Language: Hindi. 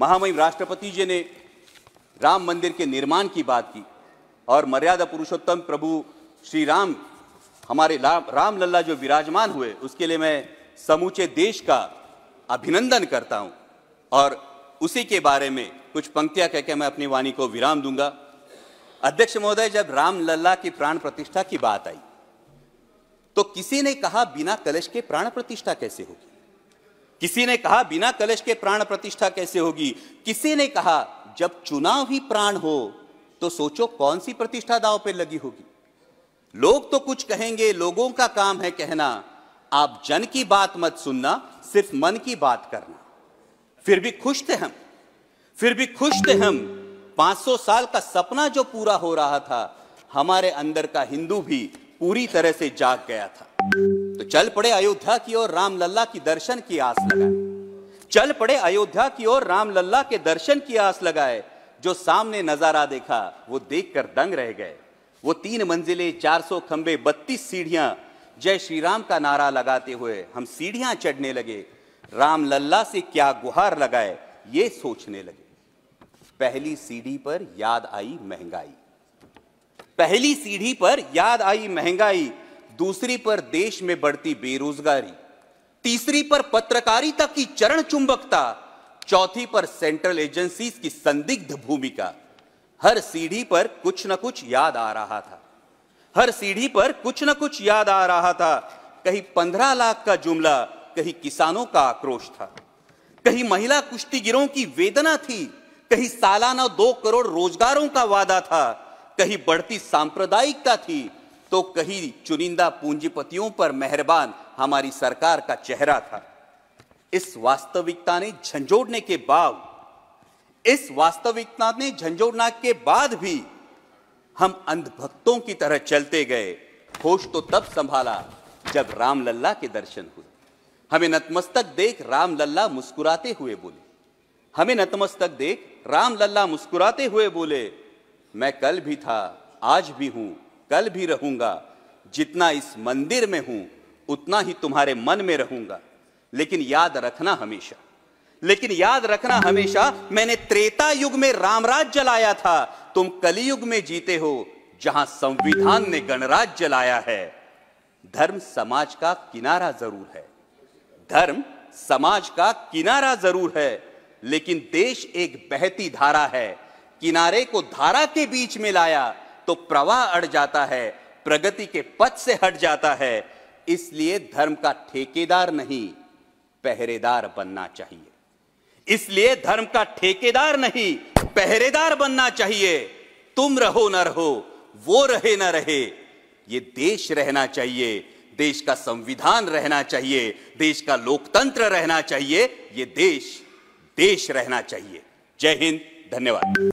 महामहिम राष्ट्रपति जी ने राम मंदिर के निर्माण की बात की और मर्यादा पुरुषोत्तम प्रभु श्री राम हमारे राम लल्ला जो विराजमान हुए उसके लिए मैं समूचे देश का अभिनंदन करता हूं और उसी के बारे में कुछ पंक्तियां कहकर मैं अपनी वाणी को विराम दूंगा अध्यक्ष महोदय जब राम लल्ला की प्राण प्रतिष्ठा की बात आई तो किसी ने कहा बिना कलश के प्राण प्रतिष्ठा कैसे होगी किसी ने कहा बिना कलश के प्राण प्रतिष्ठा कैसे होगी किसी ने कहा जब चुनाव ही प्राण हो तो सोचो कौन सी प्रतिष्ठा दाव पर लगी होगी लोग तो कुछ कहेंगे लोगों का काम है कहना आप जन की बात मत सुनना सिर्फ मन की बात करना फिर भी खुश थे हम फिर भी खुश थे हम 500 साल का सपना जो पूरा हो रहा था हमारे अंदर का हिंदू भी पूरी तरह से जाग गया था तो चल पड़े अयोध्या की ओर लल्ला की दर्शन की आस लगाए चल पड़े अयोध्या की ओर राम लल्ला के दर्शन की आस लगाए जो सामने नजारा देखा वो देखकर दंग रह गए वो तीन मंजिले 400 खंबे बत्तीस सीढ़ियां जय श्री राम का नारा लगाते हुए हम सीढ़ियां चढ़ने लगे राम लल्ला से क्या गुहार लगाए ये सोचने लगे पहली सीढ़ी पर याद आई महंगाई पहली सीढ़ी पर याद आई महंगाई दूसरी पर देश में बढ़ती बेरोजगारी तीसरी पर पत्रकारिता की चरण चुंबकता चौथी पर सेंट्रल एजेंसीज की संदिग्ध भूमिका हर सीढ़ी पर कुछ न कुछ याद आ रहा था हर सीढ़ी पर कुछ न कुछ याद आ रहा था कहीं पंद्रह लाख का जुमला कहीं किसानों का आक्रोश था कहीं महिला कुश्तीगिरों की वेदना थी कहीं सालाना दो करोड़ रोजगारों का वादा था कहीं बढ़ती सांप्रदायिकता थी तो कहीं चुनिंदा पूंजीपतियों पर मेहरबान हमारी सरकार का चेहरा था इस वास्तविकता ने झंझोड़ने के बाद इस वास्तविकता ने झंझोड़ना के बाद भी हम अंधभक्तों की तरह चलते गए होश तो तब संभाला जब रामलला के दर्शन हुए हमें नतमस्तक देख रामलला मुस्कुराते हुए बोले हमें नतमस्तक देख रामलला मुस्कुराते हुए बोले मैं कल भी था आज भी हूं कल भी रहूंगा जितना इस मंदिर में हूं उतना ही तुम्हारे मन में रहूंगा लेकिन याद रखना हमेशा लेकिन याद रखना हमेशा मैंने त्रेता युग में रामराज जलाया था तुम कलयुग में जीते हो जहां संविधान ने गणराज जलाया है धर्म समाज का किनारा जरूर है धर्म समाज का किनारा जरूर है लेकिन देश एक बहती धारा है किनारे को धारा के बीच में लाया तो प्रवाह अड़ जाता है प्रगति के पथ से हट जाता है इसलिए धर्म का ठेकेदार नहीं पहरेदार बनना चाहिए इसलिए धर्म का ठेकेदार नहीं पहरेदार बनना चाहिए तुम रहो ना रहो वो रहे ना रहे ये देश रहना चाहिए देश का संविधान रहना चाहिए देश का लोकतंत्र रहना चाहिए ये देश देश रहना चाहिए जय हिंद धन्यवाद